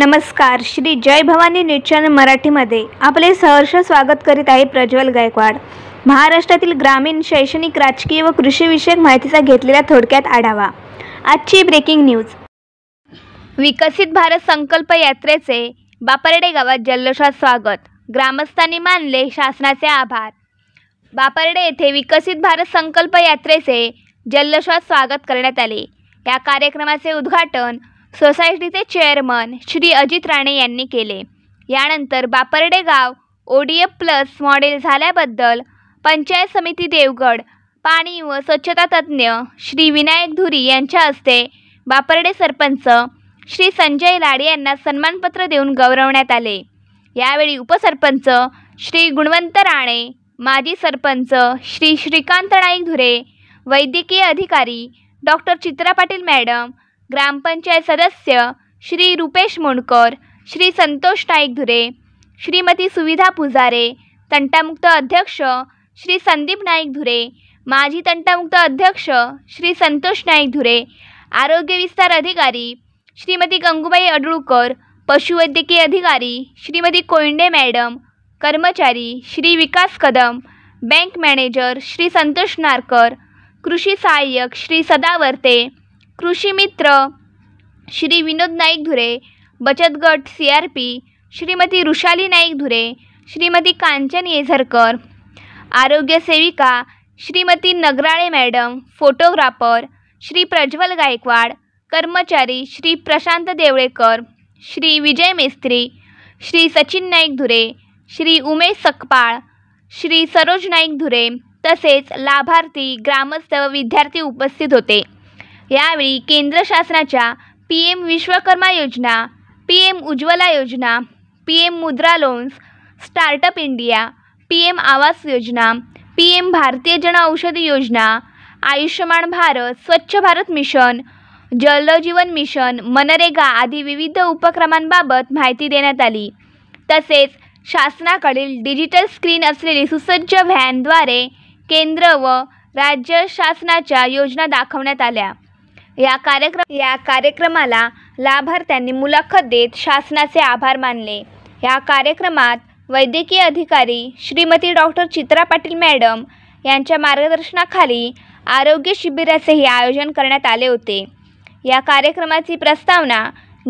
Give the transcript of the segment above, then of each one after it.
नमस्कार Shri Jai Bhavani news channel मराठीमध्ये आपले सहर्ष स्वागत करीत आहे प्रज्वल गायकवाड महाराष्ट्रातील ग्रामीण शैक्षणिक राजकीय व कृषीविषयक माहितीचा घेतलेला थोडक्यात आढावा आजची ब्रेकिंग न्यूज विकसित भारत संकल्प यात्रेचे बापर्डे गावात जल्लोषात स्वागत ग्रामस्थांनी मानले शासनाचे आभार बापर्डे येथे विकसित भारत संकल्प यात्रेचे जल्लोषात स्वागत करण्यात आले या कार्यक्रमाचे उद्घाटन सोसायटीचे चेअरमन श्री अजित राणे यांनी केले यानंतर बापर्डे गाव ओडीएफ प्लस मॉडेल झाल्याबद्दल पंचायत समिती देवगड पाणी व स्वच्छता तज्ज्ञ श्री विनायक धुरी यांच्या हस्ते बापर्डे सरपंच श्री संजय लाडे यांना सन्मानपत्र देऊन गौरवण्यात आले यावेळी उपसरपंच श्री गुणवंत राणे माजी सरपंच श्री श्रीकांत नाईक धुरे वैद्यकीय अधिकारी डॉक्टर चित्रा पाटील मॅडम ग्रामपंचायत सदस्य श्री रुपेश मोंडकर श्री संतोष नाईक धुरे श्रीमती सुविधा पुजारे तंटामुक्त अध्यक्ष श्री संदीप नाईक धुरे माजी तंटामुक्त अध्यक्ष श्री संतोष नाईक धुरे आरोग्य विस्तार अधिकारी श्रीमती गंगूबाई अडळूकर पशुवैद्यकीय अधिकारी श्रीमती कोयंडे मॅडम कर्मचारी श्री विकास कदम बँक मॅनेजर श्री संतोष नारकर कृषी सहाय्यक श्री सदावर्ते कृषी मित्र श्री विनोद नाईक धुरे बचत गट C R P Shrimati Rishali Naik Dhure Shrimati Kanchan Yezarkar आरोग्य सेविका श्रीमती नगराळे मॅडम फोटोग्राफर श्री प्रज्वल गायकवाड कर्मचारी श्री प्रशांत देवळेकर श्री विजय मेस्त्री श्री सचिन नाईक धुरे श्री उमेश सकपाळ श्री सरोज नाईक धुरे तसेच लाभार्थी ग्रामस्थ व विद्यार्थी उपस्थित होते यावेळी केंद्र शासनाच्या पी एम विश्वकर्मा योजना P M Ujjwala Yojana P M Mudra loans startup India P M Awas Yojana P M भारतीय औषधी योजना आयुष्यमान भारत स्वच्छ भारत मिशन जलजीवन मिशन मनरेगा आदी विविध उपक्रमांबाबत माहिती देण्यात आली तसेच शासनाकडील डिजिटल स्क्रीन असलेली सुसज्ज व्हॅनद्वारे केंद्र व राज्य शासनाच्या योजना दाखवण्यात आल्या या कार्यक्र या कार्यक्रमाला लाभार्थ्यांनी मुलाखत देत शासनाचे आभार मानले या कार्यक्रमात वैद्यकीय अधिकारी श्रीमती डॉक्टर चित्रा पाटील मॅडम यांच्या मार्गदर्शनाखाली आरोग्य शिबिराचेही आयोजन करण्यात आले होते या कार्यक्रमाची प्रस्तावना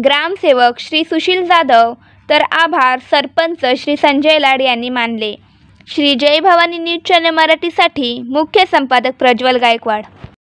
ग्रामसेवक श्री सुशील जाधव तर आभार सरपंच श्री संजय लाड यांनी मानले श्री जय भवानी न्यूज चॅनल मराठीसाठी मुख्य संपादक प्रज्वल गायकवाड